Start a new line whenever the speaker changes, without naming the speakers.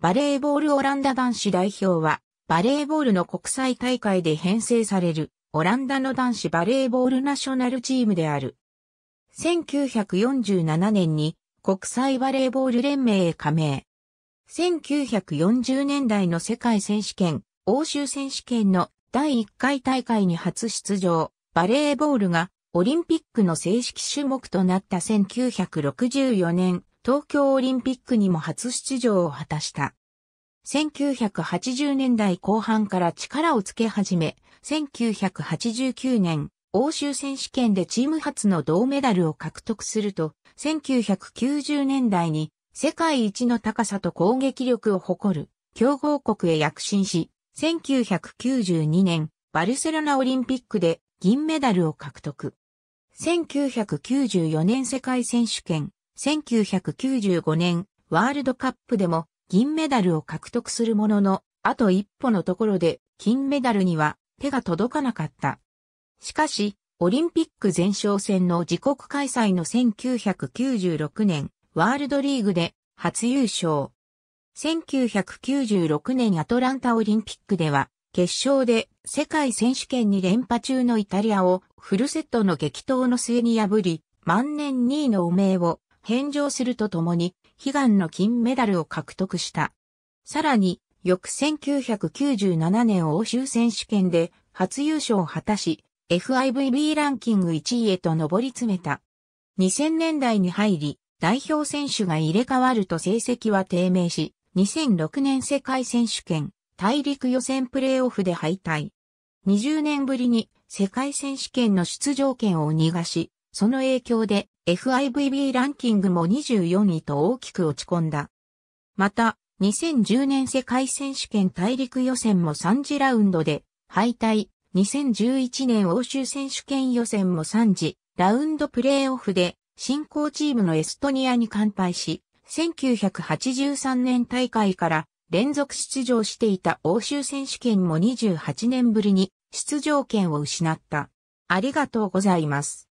バレーボールオランダ男子代表は、バレーボールの国際大会で編成される、オランダの男子バレーボールナショナルチームである。1947年に国際バレーボール連盟へ加盟。1940年代の世界選手権、欧州選手権の第1回大会に初出場、バレーボールがオリンピックの正式種目となった1964年東京オリンピックにも初出場を果たした。1980年代後半から力をつけ始め、1989年、欧州選手権でチーム初の銅メダルを獲得すると、1990年代に世界一の高さと攻撃力を誇る強豪国へ躍進し、1992年バルセロナオリンピックで銀メダルを獲得。1994年世界選手権1995年ワールドカップでも銀メダルを獲得するものの、あと一歩のところで金メダルには手が届かなかった。しかし、オリンピック前哨戦の自国開催の1996年、ワールドリーグで初優勝。1996年アトランタオリンピックでは、決勝で世界選手権に連覇中のイタリアをフルセットの激闘の末に破り、万年2位の汚名を返上するとともに悲願の金メダルを獲得した。さらに、翌1997年欧州選手権で初優勝を果たし、FIVB ランキング1位へと上り詰めた。2000年代に入り、代表選手が入れ替わると成績は低迷し、2006年世界選手権、大陸予選プレーオフで敗退。20年ぶりに世界選手権の出場権を逃がし、その影響で FIVB ランキングも24位と大きく落ち込んだ。また、2010年世界選手権大陸予選も3次ラウンドで敗退、2011年欧州選手権予選も3次、ラウンドプレーオフで新興チームのエストニアに完敗し、1983年大会から連続出場していた欧州選手権も28年ぶりに出場権を失った。ありがとうございます。